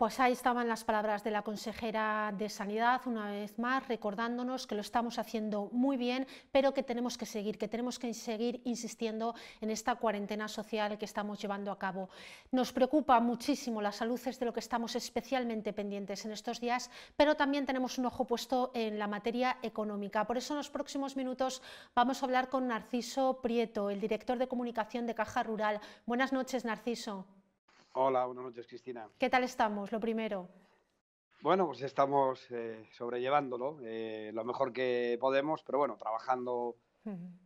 Pues ahí estaban las palabras de la consejera de Sanidad, una vez más, recordándonos que lo estamos haciendo muy bien, pero que tenemos que seguir, que tenemos que seguir insistiendo en esta cuarentena social que estamos llevando a cabo. Nos preocupa muchísimo la salud, es de lo que estamos especialmente pendientes en estos días, pero también tenemos un ojo puesto en la materia económica. Por eso en los próximos minutos vamos a hablar con Narciso Prieto, el director de comunicación de Caja Rural. Buenas noches, Narciso. Hola, buenas noches, Cristina. ¿Qué tal estamos? Lo primero. Bueno, pues estamos eh, sobrellevándolo eh, lo mejor que podemos, pero bueno, trabajando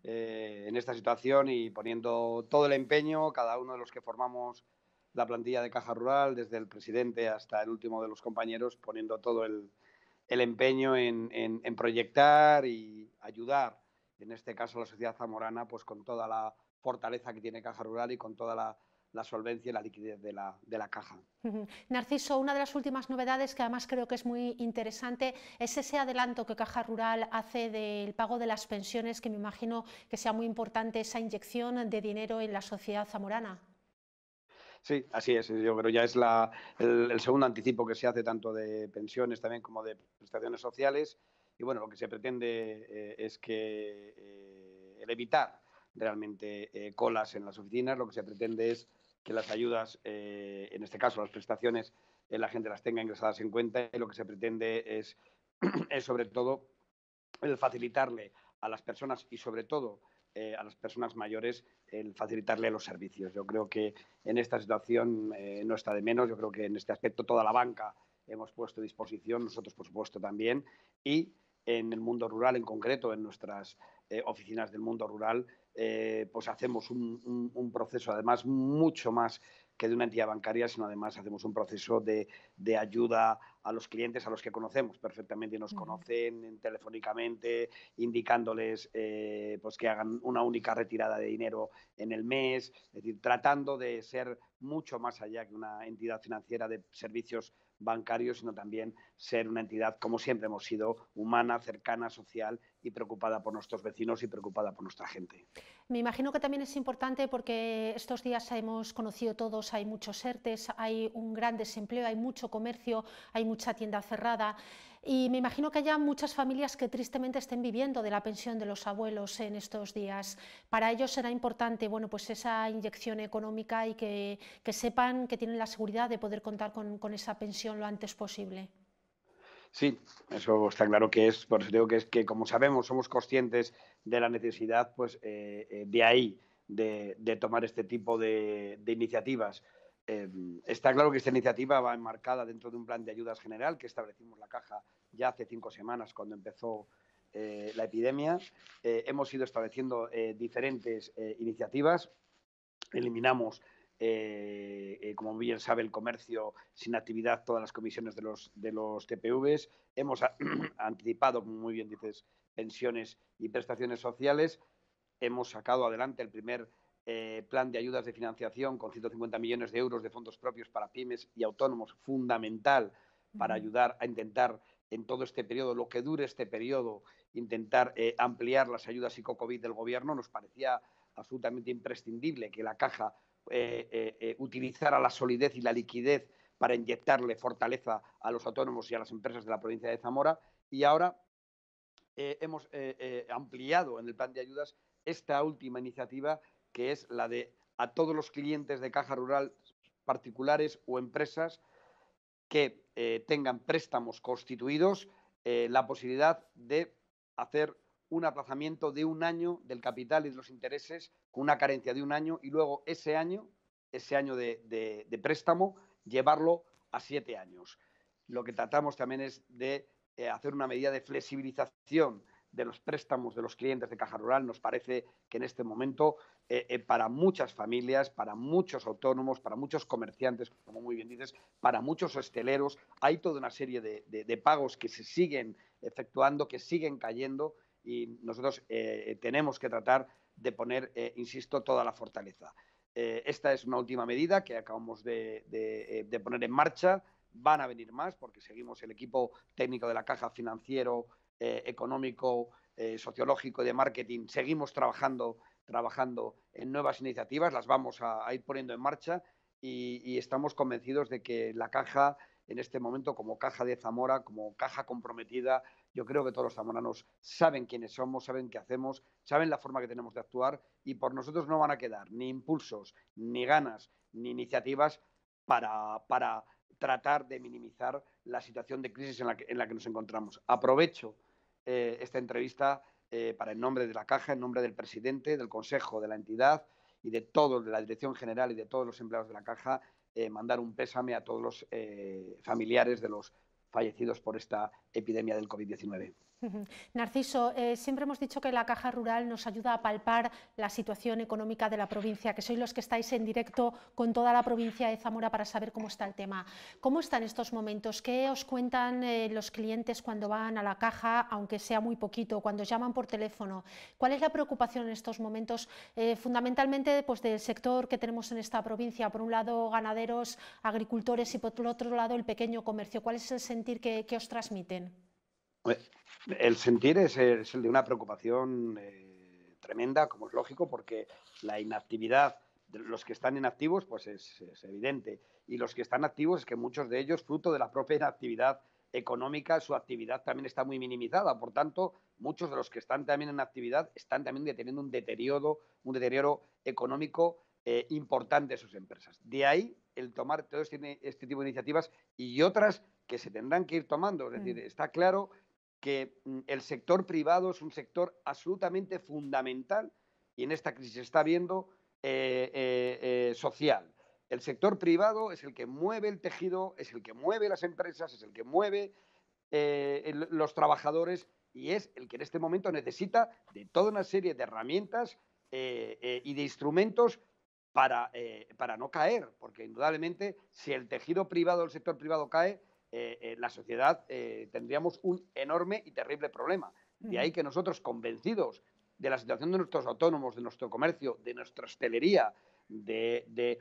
eh, en esta situación y poniendo todo el empeño, cada uno de los que formamos la plantilla de Caja Rural, desde el presidente hasta el último de los compañeros, poniendo todo el, empeño en, en, proyectar y ayudar, en este caso la sociedad zamorana, pues con toda la fortaleza que tiene Caja Rural y con toda la la solvencia y la liquidez de la, caja. Narciso, una de las últimas novedades que además creo que es muy interesante es ese adelanto que Caja Rural hace del pago de las pensiones, que me imagino que sea muy importante esa inyección de dinero en la sociedad zamorana. Sí, así es. Yo creo ya es el, segundo anticipo que se hace tanto de pensiones también como de prestaciones sociales. Y bueno, lo que se pretende eh, es que eh, el evitar realmente eh, colas en las oficinas, lo que se pretende es que las ayudas, eh, en este caso las prestaciones, eh, la gente las tenga ingresadas en cuenta y lo que se pretende es, es sobre todo el facilitarle a las personas y sobre todo eh, a las personas mayores el facilitarle los servicios. Yo creo que en esta situación no está de menos, yo creo que en este aspecto toda la banca hemos puesto a disposición, nosotros por supuesto también, y en el mundo rural en concreto, en nuestras oficinas del mundo rural, eh, pues hacemos un, proceso además mucho más que de una entidad bancaria, sino además hacemos un proceso de, de ayuda a los clientes a los que conocemos perfectamente y nos conocen telefónicamente, indicándoles eh, pues que hagan una única retirada de dinero en el mes, es decir, tratando de ser mucho más allá que una entidad financiera de servicios bancarios, sino también ser una entidad, como siempre hemos sido, humana, cercana, social y preocupada por nuestros vecinos y preocupada por nuestra gente. Me imagino que también es importante porque estos días hemos conocido todos, hay muchos ERTES, hay un gran desempleo, hay muchos comercio, hay mucha tienda cerrada y me imagino que haya muchas familias que tristemente estén viviendo de la pensión de los abuelos en estos días. Para ellos será importante bueno, pues esa inyección económica y que, sepan que tienen la seguridad de poder contar con, esa pensión lo antes posible. Sí, eso está claro que es, por eso digo que es que como sabemos, somos conscientes de la necesidad, pues eh, eh, de ahí, de, tomar este tipo de, de iniciativas. Em, está claro que esta iniciativa va enmarcada dentro de un plan de ayudas general que establecimos la caja ya hace cinco semanas cuando empezó eh, la epidemia. Eh, hemos ido estableciendo eh, diferentes iniciativas. Eliminamos, como bien sabe el comercio, sin actividad todas las comisiones de los, de los TPVs. Hemos anticipado, muy bien dices, pensiones y prestaciones sociales. Hemos sacado adelante el primer eh, plan de ayudas de financiación con 150 millones de euros de fondos propios para pymes y autónomos, fundamental para ayudar a intentar en todo este periodo, lo que dure este periodo, intentar eh, ampliar las ayudas COVID del Gobierno, nos parecía absolutamente imprescindible que la caja eh, utilizara la solidez y la liquidez para inyectarle fortaleza a los autónomos y a las empresas de la provincia de Zamora. Y ahora hemos ampliado en el plan de ayudas esta última iniciativa que es la de a todos los clientes de caja rural particulares o empresas que eh, tengan préstamos constituidos eh, la posibilidad de hacer un aplazamiento de un año del capital y de los intereses con una carencia de un año y luego ese año, ese año de, préstamo, llevarlo a siete años. Lo que tratamos también es de eh, hacer una medida de flexibilización de los préstamos de los clientes de Caja Rural nos parece que en este momento eh, eh, para muchas familias, para muchos autónomos, para muchos comerciantes, como muy bien dices, para muchos hosteleros, hay toda una serie de, pagos que se siguen efectuando, que siguen cayendo y nosotros eh, tenemos que tratar de poner, insisto, toda la fortaleza. esta es una última medida que acabamos de, de poner en marcha van a venir más porque seguimos el equipo técnico de la caja financiero eh, económico, eh, sociológico de marketing, seguimos trabajando, trabajando en nuevas iniciativas, las vamos a, ir poniendo en marcha y, estamos convencidos de que la caja, en este momento, como caja de Zamora, como caja comprometida, yo creo que todos los zamoranos saben quiénes somos, saben qué hacemos, saben la forma que tenemos de actuar y por nosotros no van a quedar ni impulsos, ni ganas, ni iniciativas para tratar de minimizar la situación de crisis en la que, en la que nos encontramos. Aprovecho eh, esta entrevista eh, para, en nombre de la Caja, en nombre del presidente, del Consejo, de la entidad y de todos, de la Dirección General y de todos los empleados de la Caja, eh, mandar un pésame a todos los familiares de los fallecidos por esta epidemia del COVID-19. Narciso, eh, siempre hemos dicho que la Caja Rural nos ayuda a palpar la situación económica de la provincia, que sois los que estáis en directo con toda la provincia de Zamora para saber cómo está el tema. ¿Cómo están estos momentos? ¿Qué os cuentan eh, los clientes cuando van a la caja, aunque sea muy poquito, cuando llaman por teléfono? ¿Cuál es la preocupación en estos momentos, eh, fundamentalmente pues, del sector que tenemos en esta provincia? Por un lado, ganaderos, agricultores y por otro lado, el pequeño comercio. ¿Cuál es el sentir que os transmiten? Eh, el sentir es, el de una preocupación eh, tremenda, como es lógico, porque la inactividad de los que están inactivos pues es, evidente y los que están activos es que muchos de ellos, fruto de la propia inactividad económica, su actividad también está muy minimizada. Por tanto, muchos de los que están también en actividad están también teniendo un deterioro, un deterioro económico eh, importante de sus empresas. De ahí el tomar todo este, este, tipo de iniciativas y otras que se tendrán que ir tomando. Es mm. decir, está claro que mm, el sector privado es un sector absolutamente fundamental y en esta crisis está viendo eh, eh, eh, social. El sector privado es el que mueve el tejido, es el que mueve las empresas, es el que mueve los trabajadores y es el que en este momento necesita de toda una serie de herramientas y de instrumentos para, para no caer, porque indudablemente si el tejido privado, el sector privado cae, eh, la sociedad eh, tendríamos un enorme y terrible problema. De ahí que nosotros, convencidos de la situación de nuestros autónomos, de nuestro comercio, de nuestra hostelería, de,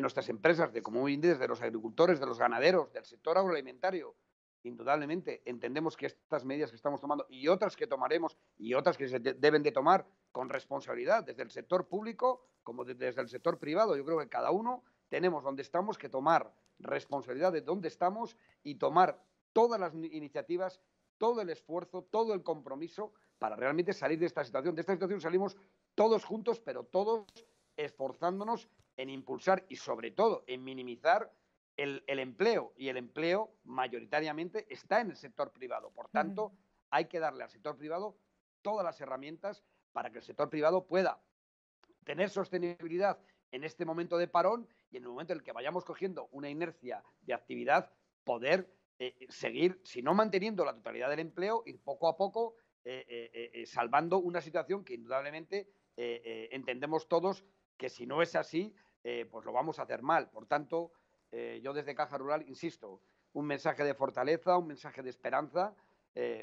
nuestras empresas, de como de los agricultores, de los ganaderos, del sector agroalimentario, indudablemente entendemos que estas medidas que estamos tomando y otras que tomaremos y otras que se deben de tomar con responsabilidad desde el sector público como desde el sector privado, yo creo que cada uno tenemos donde estamos que tomar responsabilidad de dónde estamos y tomar todas las iniciativas, todo el esfuerzo, todo el compromiso para realmente salir de esta situación. De esta situación salimos todos juntos, pero todos esforzándonos en impulsar y sobre todo en minimizar el, empleo. Y el empleo mayoritariamente está en el sector privado. Por tanto, hay que darle al sector privado todas las herramientas para que el sector privado pueda tener sostenibilidad en este momento de parón y en el momento en el que vayamos cogiendo una inercia de actividad, poder eh, seguir, si no manteniendo la totalidad del empleo, y poco a poco eh, eh, salvando una situación que indudablemente entendemos todos que si no es así, pues lo vamos a hacer mal. Por tanto, yo desde Caja Rural, insisto, un mensaje de fortaleza, un mensaje de esperanza,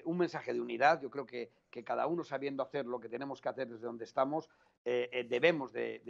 un mensaje de unidad. Yo creo que, que cada uno sabiendo hacer lo que tenemos que hacer desde donde estamos, eh, eh, debemos de,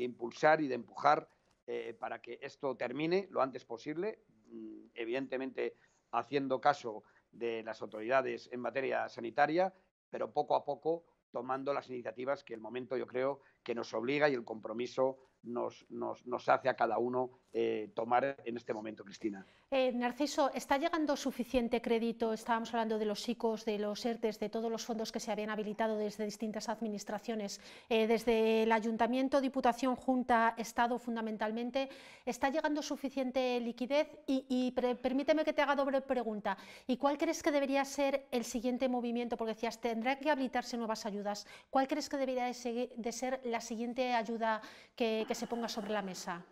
impulsar y de empujar eh, para que esto termine lo antes posible, mm, evidentemente haciendo caso de las autoridades en materia sanitaria, pero poco a poco tomando las iniciativas que el momento yo creo que nos obliga y el compromiso nos, nos, hace a cada uno eh, tomar en este momento, Cristina. Eh, Narciso, ¿está llegando suficiente crédito? Estábamos hablando de los SICOS, de los ERTES, de todos los fondos que se habían habilitado desde distintas administraciones, eh, desde el Ayuntamiento, Diputación, Junta, Estado fundamentalmente. ¿Está llegando suficiente liquidez? Y, permíteme que te haga doble pregunta. ¿Y cuál crees que debería ser el siguiente movimiento? Porque decías, tendrá que habilitarse nuevas ayudas. ¿Cuál crees que debería ser la siguiente ayuda que, se ponga sobre la mesa?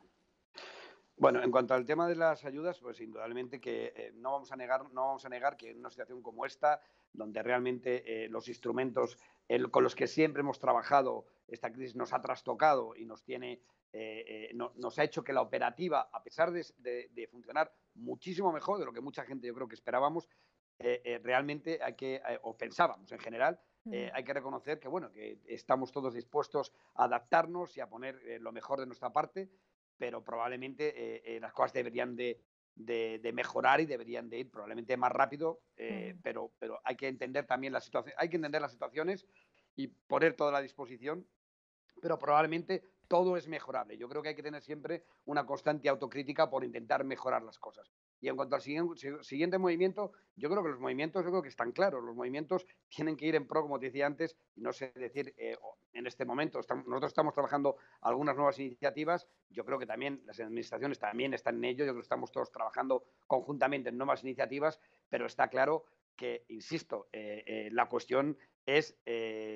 Bueno, en cuanto al tema de las ayudas, pues indudablemente que eh, no, vamos a negar, no vamos a negar que en una situación como esta, donde realmente eh, los instrumentos con los que siempre hemos trabajado, esta crisis nos ha trastocado y nos, tiene, eh, nos ha hecho que la operativa, a pesar de, de, funcionar muchísimo mejor de lo que mucha gente yo creo que esperábamos, realmente hay que, o pensábamos en general, eh, mm. hay que reconocer que, bueno, que estamos todos dispuestos a adaptarnos y a poner eh, lo mejor de nuestra parte, pero probablemente eh, las cosas deberían de, mejorar y deberían de ir probablemente más rápido, mm. pero, hay que entender también la hay que entender las situaciones y poner toda la disposición, pero probablemente todo es mejorable. Yo creo que hay que tener siempre una constante autocrítica por intentar mejorar las cosas. Y en cuanto al siguiente, siguiente movimiento, yo creo que los movimientos creo que están claros. Los movimientos tienen que ir en pro, como te decía antes, y no sé decir eh, en este momento. nosotros estamos trabajando algunas nuevas iniciativas. Yo creo que también las administraciones también están en ello. Yo estamos todos trabajando conjuntamente en nuevas iniciativas, pero está claro que, insisto, eh, eh, la cuestión es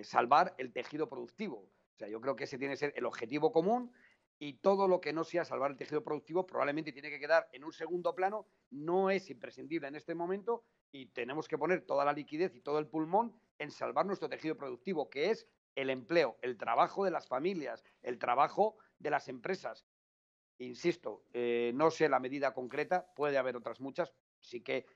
salvar el tejido productivo. O sea, yo creo que ese tiene que ser el objetivo común y todo lo que no sea salvar el tejido productivo probablemente tiene que quedar en un segundo plano, no es imprescindible en este momento y tenemos que poner toda la liquidez y todo el pulmón en salvar nuestro tejido productivo, que es el empleo, el trabajo de las familias, el trabajo de las empresas. Insisto, eh, no sé la medida concreta, puede haber otras muchas, sí que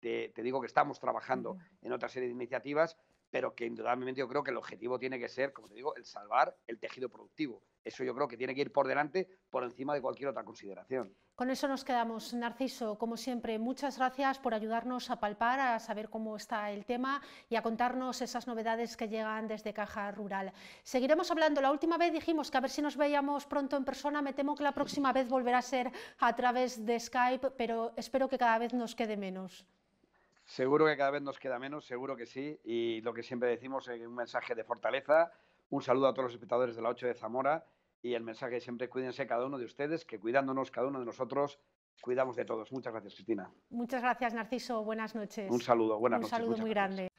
te digo que estamos trabajando en otra serie de iniciativas pero que indudablemente yo creo que el objetivo tiene que ser, como te digo, el salvar el tejido productivo. Eso yo creo que tiene que ir por delante, por encima de cualquier otra consideración. Con eso nos quedamos, Narciso. Como siempre, muchas gracias por ayudarnos a palpar, a saber cómo está el tema y a contarnos esas novedades que llegan desde Caja Rural. Seguiremos hablando. La última vez dijimos que a ver si nos veíamos pronto en persona. Me temo que la próxima vez volverá a ser a través de Skype, pero espero que cada vez nos quede menos. Seguro que cada vez nos queda menos, seguro que sí. Y lo que siempre decimos es eh, un mensaje de fortaleza, un saludo a todos los espectadores de la 8 de Zamora y el mensaje siempre cuídense cada uno de ustedes, que cuidándonos cada uno de nosotros, cuidamos de todos. Muchas gracias, Cristina. Muchas gracias, Narciso. Buenas noches. Un saludo, buenas noches. Un saludo muy grande.